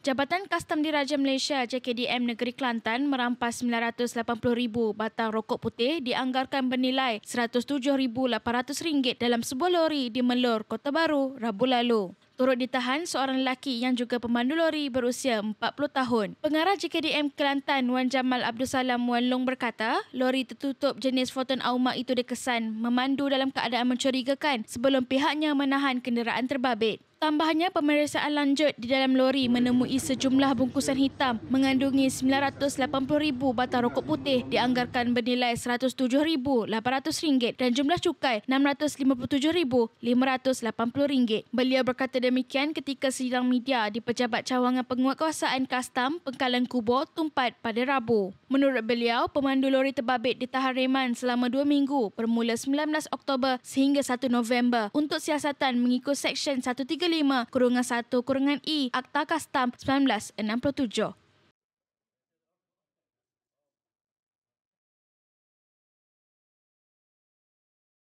Jabatan Kastam Diraja Malaysia JKDM Negeri Kelantan merampas 980,000 batang rokok putih dianggarkan bernilai 107,800 ringgit dalam sebuah lori di Melor, Kota Baru, Rabu lalu. Turut ditahan seorang lelaki yang juga pemandu lori berusia 40 tahun. Pengarah JKDM Kelantan Wan Jamal Abdul Salam Wan Long berkata, lori tertutup jenis Foton Auma itu dikesan memandu dalam keadaan mencurigakan sebelum pihaknya menahan kenderaan terbabit. Tambahnya, pemeriksaan lanjut di dalam lori menemui sejumlah bungkusan hitam mengandungi 980,000 batang rokok putih dianggarkan bernilai 107,800 ringgit dan jumlah cukai 657,580 ringgit. Beliau berkata demikian ketika sidang media di Pejabat Cawangan Penguatkuasaan Kastam Pengkalan Kubo tumpat pada Rabu. Menurut beliau, pemandu lori terbabit ditahan reman selama dua minggu bermula 19 Oktober sehingga 1 November untuk siasatan mengikut Seksyen 135 1965 kurungan 1 kurungan i Akta Kastam 1967.